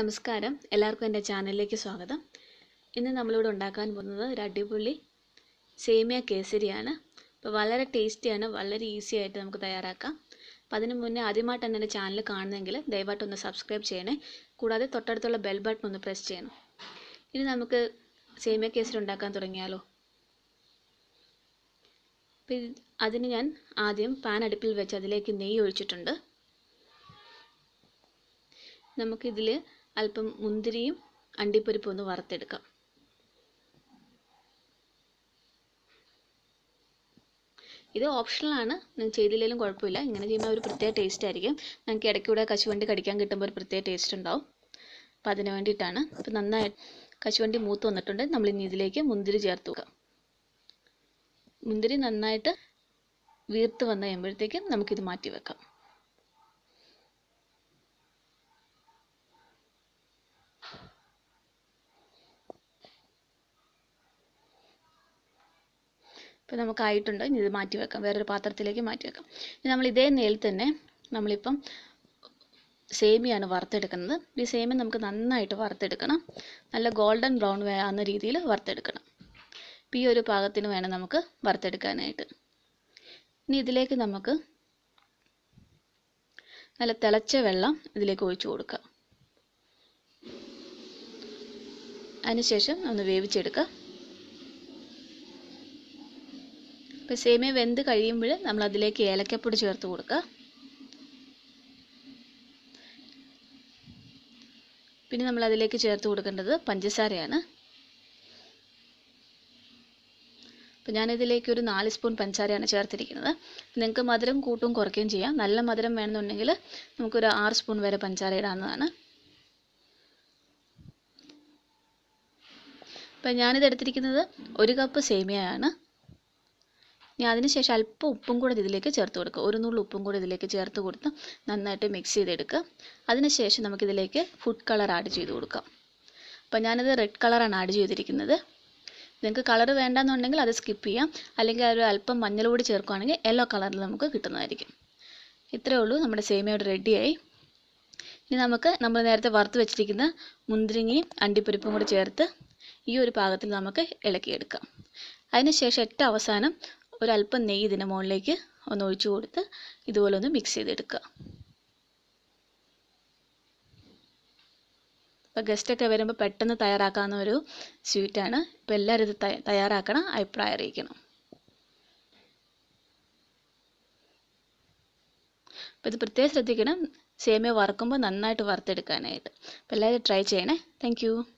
നമസ്കാരം എല്ലാവർക്കും എൻ്റെ ചാനലിലേക്ക് സ്വാഗതം ഇന്ന് നമ്മളിവിടെ ഉണ്ടാക്കാൻ പോകുന്നത് ഒരു അടിപൊളി സേമിയ കേസരിയാണ് അപ്പോൾ വളരെ ടേസ്റ്റിയാണ് വളരെ ഈസി ആയിട്ട് നമുക്ക് തയ്യാറാക്കാം അപ്പോൾ അതിന് മുന്നേ ആദ്യമായിട്ടാണ് എൻ്റെ ചാനൽ കാണുന്നെങ്കിൽ ദയവായിട്ട് ഒന്ന് സബ്സ്ക്രൈബ് ചെയ്യണേ കൂടാതെ തൊട്ടടുത്തുള്ള ബെൽ ബട്ടൺ ഒന്ന് പ്രസ് ചെയ്യണം ഇനി നമുക്ക് സേമിയ കേസരി ഉണ്ടാക്കാൻ തുടങ്ങിയാലോ അപ്പം അതിന് ഞാൻ ആദ്യം പാൻ അടുപ്പിൽ വെച്ച് അതിലേക്ക് നെയ്യ് ഒഴിച്ചിട്ടുണ്ട് നമുക്കിതിൽ അല്പം മുന്തിരിയും അണ്ടിപ്പരിപ്പും ഒന്ന് വറുത്തെടുക്കാം ഇത് ഓപ്ഷണലാണ് നിങ്ങൾ ചെയ്തില്ലെങ്കിലും കുഴപ്പമില്ല ഇങ്ങനെ ചെയ്യുമ്പോൾ ഒരു പ്രത്യേക ടേസ്റ്റ് ആയിരിക്കും നിങ്ങൾക്ക് ഇടയ്ക്കൂടെ കശുവണ്ടി കടിക്കാൻ കിട്ടുമ്പോൾ ഒരു പ്രത്യേക ടേസ്റ്റ് ഉണ്ടാവും അപ്പോൾ അതിന് വേണ്ടിയിട്ടാണ് അപ്പോൾ നന്നായി കശുവണ്ടി മൂത്ത് വന്നിട്ടുണ്ട് നമ്മൾ ഇനി ഇതിലേക്ക് മുന്തിരി ചേർത്ത് വെക്കാം മുന്തിരി നന്നായിട്ട് വീർത്ത് വന്നു കഴിയുമ്പോഴത്തേക്കും നമുക്കിത് മാറ്റി വെക്കാം ഇപ്പോൾ നമുക്കായിട്ടുണ്ട് ഇനി ഇത് മാറ്റി വെക്കാം വേറൊരു പാത്രത്തിലേക്ക് മാറ്റി വെക്കാം ഇനി നമ്മൾ ഇതേ നേരിൽ തന്നെ നമ്മളിപ്പം സേമിയാണ് വറുത്തെടുക്കുന്നത് ഈ സേമി നമുക്ക് നന്നായിട്ട് വറുത്തെടുക്കണം നല്ല ഗോൾഡൻ ബ്രൗൺ ആവുന്ന രീതിയിൽ വറുത്തെടുക്കണം ഇപ്പം ഈ ഒരു പാകത്തിന് വേണം നമുക്ക് വറുത്തെടുക്കാനായിട്ട് ഇനി ഇതിലേക്ക് നമുക്ക് നല്ല തിളച്ച വെള്ളം ഇതിലേക്ക് ഒഴിച്ചു കൊടുക്കുക അതിനുശേഷം ഒന്ന് വേവിച്ചെടുക്കുക ഇപ്പോൾ സേമിയ വെന്ത് കഴിയുമ്പോൾ നമ്മൾ അതിലേക്ക് ഏലക്കപ്പൊടി ചേർത്ത് കൊടുക്കുക പിന്നെ നമ്മൾ അതിലേക്ക് ചേർത്ത് കൊടുക്കേണ്ടത് പഞ്ചസാരയാണ് അപ്പോൾ ഞാനിതിലേക്ക് ഒരു നാല് സ്പൂൺ പഞ്ചസാരയാണ് ചേർത്തിരിക്കുന്നത് നിങ്ങൾക്ക് മധുരം കൂട്ടും കുറയ്ക്കുകയും ചെയ്യാം നല്ല മധുരം വേണമെന്നുണ്ടെങ്കിൽ നമുക്കൊരു ആറ് സ്പൂൺ വരെ പഞ്ചസാര ഇടാവുന്നതാണ് അപ്പം ഞാനിത് എടുത്തിരിക്കുന്നത് ഒരു കപ്പ് സേമിയയാണ് ഇനി അതിനുശേഷം അല്പം ഉപ്പും കൂടെ ഇതിലേക്ക് ചേർത്ത് കൊടുക്കുക ഒരു നുള്ളു ഉപ്പും കൂടെ ഇതിലേക്ക് ചേർത്ത് കൊടുത്ത് നന്നായിട്ട് മിക്സ് ചെയ്തെടുക്കുക അതിനുശേഷം നമുക്കിതിലേക്ക് ഫുഡ് കളർ ആഡ് ചെയ്ത് കൊടുക്കാം അപ്പോൾ ഞാനത് റെഡ് കളറാണ് ആഡ് ചെയ്തിരിക്കുന്നത് നിങ്ങൾക്ക് കളർ വേണ്ടെന്നുണ്ടെങ്കിൽ അത് സ്കിപ്പ് ചെയ്യാം അല്ലെങ്കിൽ ഒരു അല്പം മഞ്ഞൾ കൂടി ചേർക്കുകയാണെങ്കിൽ യെല്ലോ കളറിൽ നമുക്ക് കിട്ടുന്നതായിരിക്കും ഇത്രയേ ഉള്ളൂ നമ്മുടെ സേമിയോട് റെഡിയായി ഇനി നമുക്ക് നമ്മൾ നേരത്തെ വറുത്ത് വെച്ചിരിക്കുന്ന മുന്തിരിങ്ങയും അണ്ടിപ്പരിപ്പും കൂടി ചേർത്ത് ഈ ഒരു പാകത്തിൽ നമുക്ക് ഇളക്കിയെടുക്കാം അതിനുശേഷം ഏറ്റവും അവസാനം ഒരല്പം നെയ്യ് ഇതിൻ്റെ മുകളിലേക്ക് ഒന്ന് ഒഴിച്ചു കൊടുത്ത് ഇതുപോലെ ഒന്ന് മിക്സ് ചെയ്തെടുക്കുക ഇപ്പോൾ ഗസ്റ്റൊക്കെ വരുമ്പോൾ പെട്ടെന്ന് തയ്യാറാക്കാവുന്ന ഒരു സ്വീറ്റാണ് ഇപ്പം എല്ലാവരും ഇത് തയ്യാറാക്കണം അഭിപ്രായം അറിയിക്കണം അപ്പോൾ ഇത് പ്രത്യേകം ശ്രദ്ധിക്കണം സേമിയ വറുക്കുമ്പോൾ നന്നായിട്ട് വറുത്തെടുക്കാനായിട്ട് അപ്പോൾ എല്ലാവരും ട്രൈ ചെയ്യണേ താങ്ക്